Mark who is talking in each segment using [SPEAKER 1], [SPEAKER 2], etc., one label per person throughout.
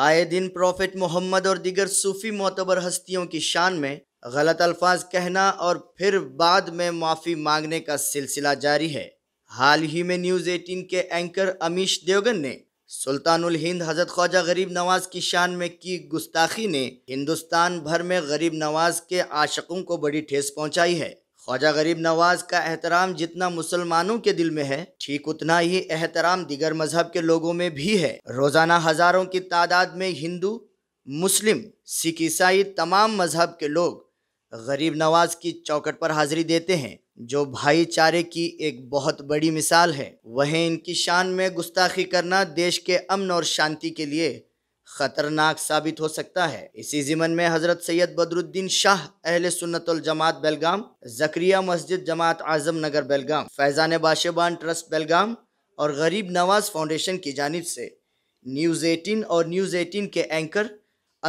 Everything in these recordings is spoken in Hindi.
[SPEAKER 1] आए दिन प्रॉफिट मोहम्मद और दिगर सूफी मोतबर हस्तियों की शान में गलत अल्फाज कहना और फिर बाद में माफ़ी मांगने का सिलसिला जारी है हाल ही में न्यूज़ 18 के एंकर अमीश देवगन ने सुल्तानुल हिंद हजरत ख्वाजा गरीब नवाज की शान में की गुस्ताखी ने हिंदुस्तान भर में गरीब नवाज के आशकों को बड़ी ठेस पहुंचाई है ख्वाजा गरीब नवाज का एहतराम जितना मुसलमानों के दिल में है ठीक उतना ही एहतराम दिगर मजहब के लोगों में भी है रोजाना हजारों की तादाद में हिंदू मुस्लिम सिख ईसाई तमाम मजहब के लोग गरीब नवाज की चौकट पर हाजिरी देते हैं जो भाईचारे की एक बहुत बड़ी मिसाल है वहीं इनकी शान में गुस्ताखी करना देश के अमन और शांति के लिए खतरनाक साबित हो सकता है इसी जिमन में हजरत सैयद बदरुद्दीन शाह अहल सुन्नतुल जमात बेलगाम जक्रिया मस्जिद जमात आजम नगर बेलगाम फैजान बाशेबान ट्रस्ट बेलगाम और गरीब नवाज फाउंडेशन की जानब से न्यूज़ एटीन और न्यूज़ एटीन के एंकर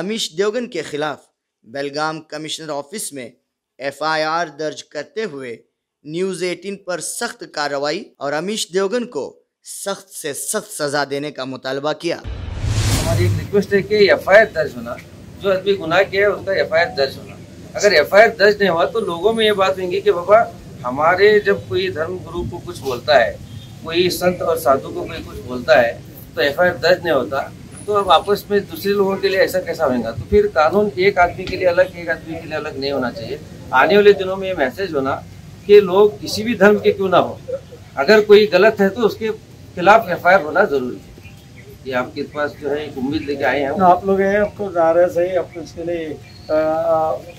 [SPEAKER 1] अमीश देवगन के खिलाफ बेलगाम कमिश्नर ऑफिस में एफ आई आर दर्ज करते हुए न्यूज़ एटीन पर सख्त कार्रवाई और अमीश देवगन को सख्त से सख्त सज़ा देने का मुतालबा किया हमारी एक रिक्वेस्ट है कि
[SPEAKER 2] एफ दर्ज होना जो आदमी गुनाह किया है उसका एफ दर्ज होना अगर एफ दर्ज नहीं हुआ तो लोगों में ये बात होंगी कि बाबा हमारे जब कोई धर्म गुरु को कुछ बोलता है कोई संत और साधु को कोई कुछ बोलता है तो एफ दर्ज नहीं होता तो अब आपस में दूसरे लोगों के लिए ऐसा कैसा होगा तो फिर कानून एक आदमी के लिए अलग एक आदमी के लिए अलग नहीं होना चाहिए आने वाले दिनों में ये मैसेज होना कि लोग किसी भी धर्म के क्यों ना हो अगर कोई गलत है तो उसके खिलाफ एफ होना जरूरी है ये आपके पास जो है उम्मीद लेके आए हैं
[SPEAKER 3] आप लोग हैं आपको रहे सही आपको इसके लिए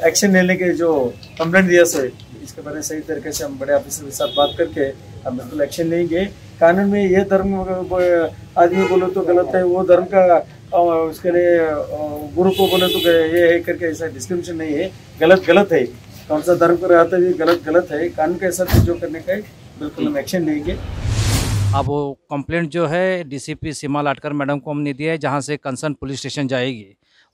[SPEAKER 3] एक्शन लेने के जो कम्प्लेन दिया से इसके बारे में सही तरीके से हम बड़े ऑफिसर के साथ बात करके हम बिल्कुल एक्शन लेंगे कानून में ये धर्म आदमी बोले तो गलत है वो धर्म का उसके लिए गुरु को बोले तो ये है करके ऐसा डिस्क्रिमिनेशन नहीं है गलत गलत है कौन सा धर्म को रहता है गलत गलत है कानून के साथ जो करने का है बिल्कुल हम एक्शन लेंगे
[SPEAKER 2] अब वो कंप्लेंट जो है डीसीपी सीमा लाटकर मैडम को हमने दिया है जहाँ से कंसर्न पुलिस स्टेशन जाएगी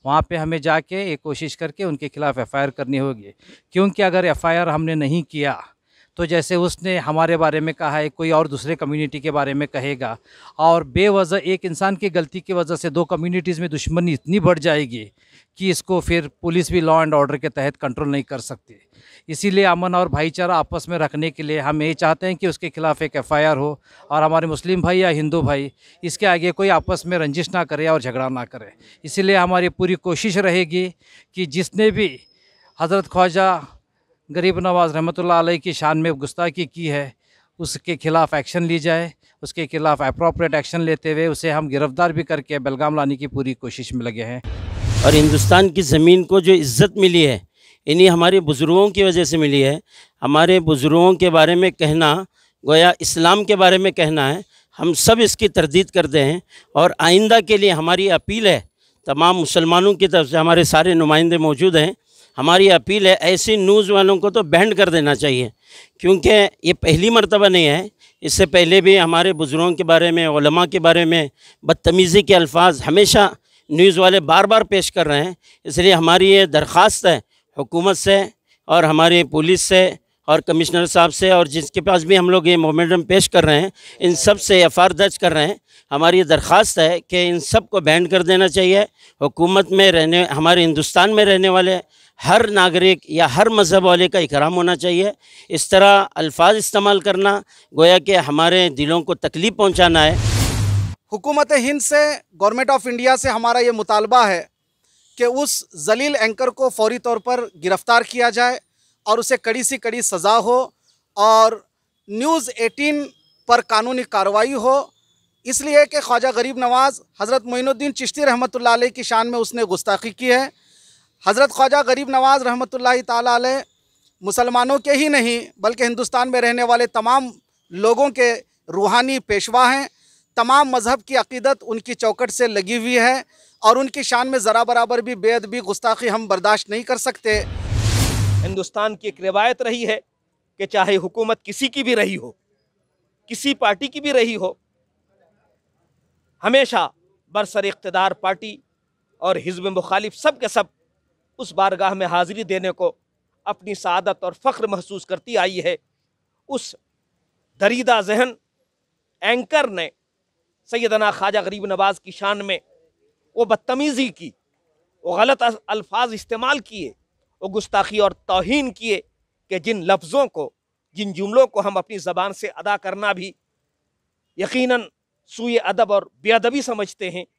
[SPEAKER 2] वहाँ पे हमें जाके ये कोशिश करके उनके खिलाफ़ एफआईआर करनी होगी क्योंकि अगर एफआईआर हमने नहीं किया तो जैसे उसने हमारे बारे में कहा है कोई और दूसरे कम्युनिटी के बारे में कहेगा और बेवजह एक इंसान की गलती की वजह से दो कम्युनिटीज़ में दुश्मनी इतनी बढ़ जाएगी कि इसको फिर पुलिस भी लॉ एंड ऑर्डर के तहत कंट्रोल नहीं कर सकती इसीलिए अमन और भाईचारा आपस में रखने के लिए हम ये चाहते हैं कि उसके खिलाफ एक एफ हो और हमारे मुस्लिम भाई या हिंदू भाई इसके आगे कोई आपस में रंजिश ना करे और झगड़ा ना करे इसीलिए हमारी पूरी कोशिश रहेगी कि जिसने भी हज़रत ख्वाजा गरीब नवाज़ रहमत आलही की शान में गुस्ताखी की है उसके खिलाफ एक्शन ली जाए उसके खिलाफ अप्रोप्रेट एक्शन लेते हुए उसे हम गिरफ्तार
[SPEAKER 4] भी करके बेलगाम लाने की पूरी कोशिश में लगे हैं और हिंदुस्तान की ज़मीन को जो इज़्ज़त मिली है इन्हीं हमारे बुज़ुर्गों की वजह से मिली है हमारे बुज़ुर्गों के बारे में कहना गोया इस्लाम के बारे में कहना है हम सब इसकी तरदीद करते हैं और आइंदा के लिए हमारी अपील है तमाम मुसलमानों की तरफ से हमारे सारे नुमाइंदे मौजूद हैं हमारी अपील है ऐसी न्यूज़ वालों को तो बैंड कर देना चाहिए क्योंकि ये पहली मरतबा नहीं है इससे पहले भी हमारे बुज़ुर्गों के बारे में ओलमा के बारे में बदतमीज़ी के अल्फाज हमेशा न्यूज़ वाले बार बार पेश कर रहे हैं इसलिए हमारी ये दरख्वास्त है हुकूमत से और हमारी पुलिस से और कमिश्नर साहब से और जिसके पास भी हम लोग ये मोमेंटम पेश कर रहे हैं इन सब से एफ दर्ज कर रहे हैं हमारी ये दरख्वास्त है कि इन सब को बैन कर देना चाहिए हुकूमत में रहने हमारे हिंदुस्तान में रहने वाले हर नागरिक या हर मज़हब वाले का इकराम होना चाहिए इस तरह अल्फाज इस्तेमाल करना गोया कि हमारे दिलों को तकलीफ़ पहुँचाना है
[SPEAKER 3] हुकूमत हिंद से गवर्नमेंट ऑफ इंडिया से हमारा ये मुतालबा है कि उस जलील एंकर को फौरी तौर पर गिरफ़्तार किया जाए और उसे कड़ी सी कड़ी सज़ा हो और न्यूज़ 18 पर कानूनी कार्रवाई हो इसलिए कि ख्वाजा गरीब नवाज़ हज़रत मोनुद्दीन चिश्ती रहमत की शान में उसने गुस्ताखी की है हज़रत ख्वाजा गरीब नवाज़ रहमत ला मुसलमानों के ही नहीं बल्कि हिंदुस्तान में रहने वाले तमाम लोगों के रूहानी पेशवा हैं तमाम मज़हब की अकीदत उनकी चौकट से लगी हुई है और उनकी शान में ज़रा बराबर भी बेअदबी गुस्ताखी हम बर्दाश्त नहीं कर
[SPEAKER 5] सकते हिंदुस्तान की एक रिवायत रही है कि चाहे हुकूमत किसी की भी रही हो किसी पार्टी की भी रही हो हमेशा बरसर इकतदार पार्टी और हिजब मुखालिफ सब के सब उस बारगाह में हाज़िरी देने को अपनी सादत और फ़ख्र महसूस करती आई है उस दरीदा जहन एंकर ने सैदना ख्वाजा गरीब नवाज़ की शान में वो बदतमीज़ी की वो गलत अल्फाज इस्तेमाल किए वो गुस्ताखी और तोहन किए कि जिन लफ्ज़ों को जिन जुमलों को हम अपनी ज़बान से अदा करना भी यकीनन सूए अदब और बेअदबी समझते हैं